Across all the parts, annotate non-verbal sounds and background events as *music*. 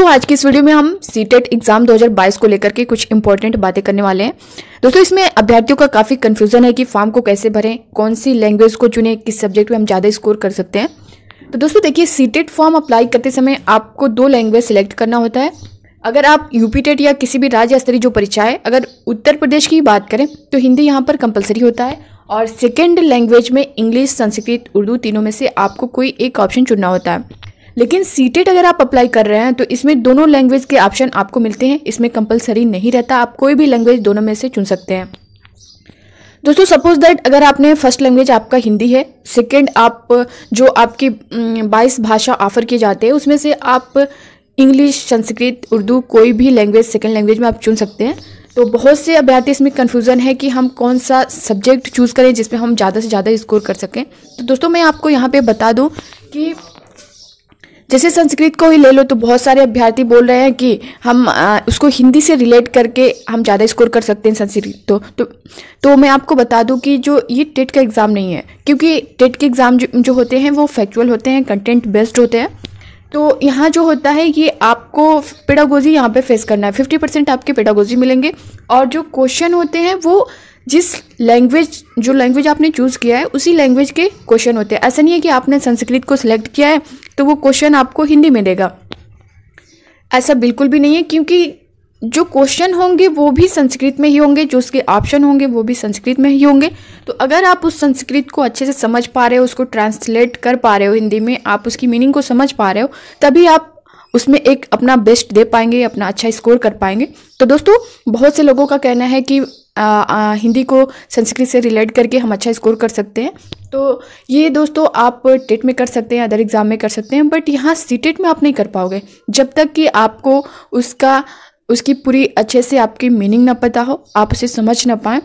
दोस्तों आज की इस वीडियो में हम सी टेट एग्जाम 2022 को लेकर के कुछ इंपॉर्टेंट बातें करने वाले हैं दोस्तों इसमें अभ्यर्थियों का काफी कंफ्यूजन है कि फॉर्म को कैसे भरें कौन सी लैंग्वेज को चुने किस सब्जेक्ट में हम ज्यादा स्कोर कर सकते हैं तो दोस्तों देखिए सी टेट फॉर्म अप्लाई करते समय आपको दो लैंग्वेज सेलेक्ट करना होता है अगर आप यूपी टेट e या किसी भी राज्य स्तरीय जो परीक्षा है अगर उत्तर प्रदेश की बात करें तो हिंदी यहाँ पर कंपलसरी होता है और सेकेंड लैंग्वेज में इंग्लिश संस्कृत उर्दू तीनों में से आपको कोई एक ऑप्शन चुनना होता है लेकिन सीटेट अगर आप अप्लाई कर रहे हैं तो इसमें दोनों लैंग्वेज के ऑप्शन आपको मिलते हैं इसमें कंपलसरी नहीं रहता आप कोई भी लैंग्वेज दोनों में से चुन सकते हैं दोस्तों सपोज दैट अगर आपने फर्स्ट लैंग्वेज आपका हिंदी है सेकेंड आप जो आपकी बाईस भाषा ऑफर किए जाते हैं उसमें से आप इंग्लिश संस्कृत उर्दू कोई भी लैंग्वेज सेकेंड लैंग्वेज में आप चुन सकते हैं तो बहुत से अभ्यर्थी इसमें कन्फ्यूज़न है कि हम कौन सा सब्जेक्ट चूज़ करें जिसमें हम ज़्यादा से ज़्यादा स्कोर कर सकें तो दोस्तों मैं आपको यहाँ पे बता दूँ कि जैसे संस्कृत को ही ले लो तो बहुत सारे अभ्यर्थी बोल रहे हैं कि हम आ, उसको हिंदी से रिलेट करके हम ज़्यादा स्कोर कर सकते हैं संस्कृत तो तो, तो मैं आपको बता दूं कि जो ये टेट का एग्ज़ाम नहीं है क्योंकि टेट के एग्ज़ाम जो, जो होते हैं वो फैक्चुअल होते हैं कंटेंट बेस्ड होते हैं तो यहाँ जो होता है ये आपको पेडागोजी यहाँ पर फेस करना है फिफ्टी परसेंट आपके पेडागोजी मिलेंगे और जो क्वेश्चन होते हैं वो जिस लैंग्वेज जो लैंग्वेज आपने चूज़ किया है उसी लैंग्वेज के क्वेश्चन होते हैं ऐसा नहीं है कि आपने संस्कृत को सिलेक्ट किया है तो वो क्वेश्चन आपको हिंदी में देगा ऐसा बिल्कुल भी नहीं है क्योंकि जो क्वेश्चन होंगे वो भी संस्कृत में ही होंगे जो उसके ऑप्शन होंगे वो भी संस्कृत में ही होंगे तो अगर आप उस संस्कृत को अच्छे से समझ पा रहे हो उसको ट्रांसलेट कर पा रहे हो हिंदी में आप उसकी मीनिंग को समझ पा रहे हो तभी आप उसमें एक अपना बेस्ट दे पाएंगे अपना अच्छा स्कोर कर पाएंगे तो दोस्तों बहुत से लोगों का कहना है कि आ, आ, हिंदी को संस्कृत से रिलेट करके हम अच्छा स्कोर कर सकते हैं तो ये दोस्तों आप टेट में कर सकते हैं अदर एग्ज़ाम में कर सकते हैं बट यहाँ सी टेट e में आप नहीं कर पाओगे जब तक कि आपको उसका उसकी पूरी अच्छे से आपकी मीनिंग ना पता हो आप उसे समझ ना पाएँ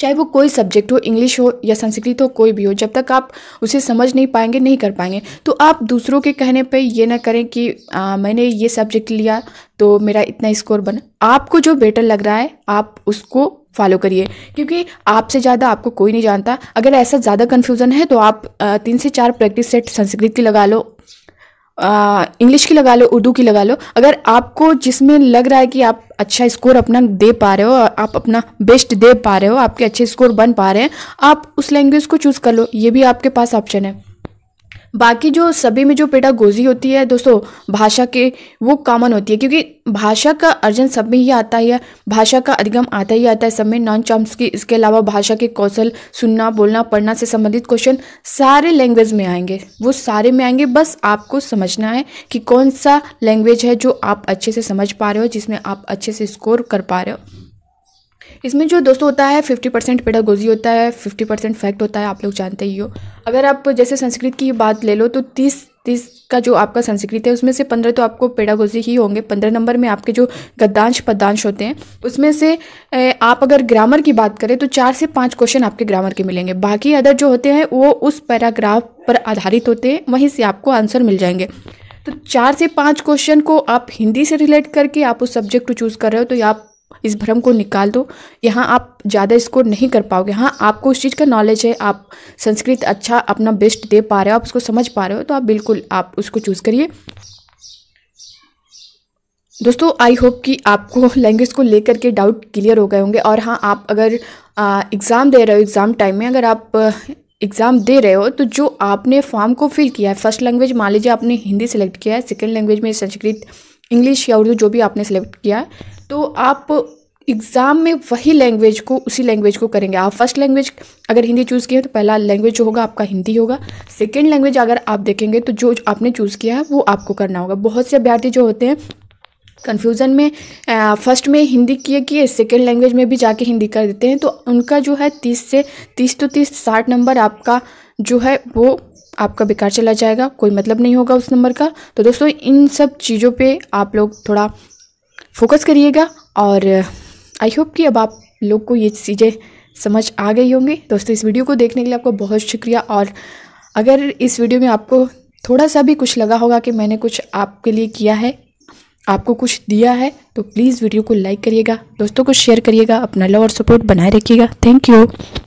चाहे वो कोई सब्जेक्ट हो इंग्लिश हो या संस्कृत हो कोई भी हो जब तक आप उसे समझ नहीं पाएंगे नहीं कर पाएंगे तो आप दूसरों के कहने पे ये ना करें कि आ, मैंने ये सब्जेक्ट लिया तो मेरा इतना स्कोर बना आपको जो बेटर लग रहा है आप उसको फॉलो करिए क्योंकि आपसे ज़्यादा आपको कोई नहीं जानता अगर ऐसा ज़्यादा कन्फ्यूज़न है तो आप तीन से चार प्रैक्टिस सेट संस्कृत की लगा लो इंग्लिश की लगा लो उर्दू की लगा लो अगर आपको जिसमें लग रहा है कि आप अच्छा स्कोर अपना दे पा रहे हो आप अपना बेस्ट दे पा रहे हो आपके अच्छे स्कोर बन पा रहे हैं आप उस लैंग्वेज को चूज़ कर लो ये भी आपके पास ऑप्शन है बाकी जो सभी में जो पेटागोजी होती है दोस्तों भाषा के वो कॉमन होती है क्योंकि भाषा का अर्जन सब में ही आता ही है भाषा का अधिगम आता ही आता है सब में नॉन की इसके अलावा भाषा के कौशल सुनना बोलना पढ़ना से संबंधित क्वेश्चन सारे लैंग्वेज में आएंगे वो सारे में आएंगे बस आपको समझना है कि कौन सा लैंग्वेज है जो आप अच्छे से समझ पा रहे हो जिसमें आप अच्छे से स्कोर कर पा रहे हो इसमें जो दोस्तों होता है फिफ्टी परसेंट पेडागोजी होता है फिफ्टी परसेंट फैक्ट होता है आप लोग जानते ही हो अगर आप जैसे संस्कृत की बात ले लो तो तीस तीस का जो आपका संस्कृत है उसमें से पंद्रह तो आपको पेडागोजी ही होंगे पंद्रह नंबर में आपके जो गद्दांश पद्दांश होते हैं उसमें से आप अगर ग्रामर की बात करें तो चार से पाँच क्वेश्चन आपके ग्रामर के मिलेंगे बाकी अदर जो होते हैं वो उस पैराग्राफ पर आधारित होते हैं वहीं से आपको आंसर मिल जाएंगे तो चार से पाँच क्वेश्चन को आप हिंदी से रिलेट करके आप उस सब्जेक्ट को चूज़ कर रहे हो तो आप इस भ्रम को निकाल दो यहाँ आप ज़्यादा स्कोर नहीं कर पाओगे हाँ आपको उस चीज़ का नॉलेज है आप संस्कृत अच्छा अपना बेस्ट दे पा रहे हो आप उसको समझ पा रहे हो तो आप बिल्कुल आप उसको चूज़ करिए दोस्तों आई होप कि आपको लैंग्वेज *laughs* को लेकर के डाउट क्लियर हो गए होंगे और हाँ आप अगर एग्ज़ाम दे रहे हो एग्ज़ाम टाइम में अगर आप एग्ज़ाम दे रहे हो तो जो आपने फॉर्म को फिल किया है फर्स्ट लैंग्वेज मान लीजिए आपने हिंदी सेलेक्ट किया है सेकेंड लैंग्वेज में संस्कृत इंग्लिश या उर्दू जो भी आपने सेलेक्ट किया है तो आप एग्ज़ाम में वही लैंग्वेज को उसी लैंग्वेज को करेंगे आप फर्स्ट लैंग्वेज अगर हिंदी चूज़ किए तो पहला लैंग्वेज जो होगा आपका हिंदी होगा सेकेंड लैंग्वेज अगर आप देखेंगे तो जो आपने चूज़ किया है वो आपको करना होगा बहुत से अभ्यर्थी जो होते हैं कन्फ्यूज़न में फर्स्ट में हिंदी किए किए सेकेंड लैंग्वेज में भी जाके हिंदी कर देते हैं तो उनका जो है तीस से तीस टू तीस साठ नंबर आपका जो है वो आपका बेकार चला जाएगा कोई मतलब नहीं होगा उस नंबर का तो दोस्तों इन सब चीज़ों पे आप लोग थोड़ा फोकस करिएगा और आई होप कि अब आप लोग को ये चीज़ें समझ आ गई होंगी दोस्तों इस वीडियो को देखने के लिए आपका बहुत शुक्रिया और अगर इस वीडियो में आपको थोड़ा सा भी कुछ लगा होगा कि मैंने कुछ आपके लिए किया है आपको कुछ दिया है तो प्लीज़ वीडियो को लाइक करिएगा दोस्तों को शेयर करिएगा अपना लव और सपोर्ट बनाए रखिएगा थैंक यू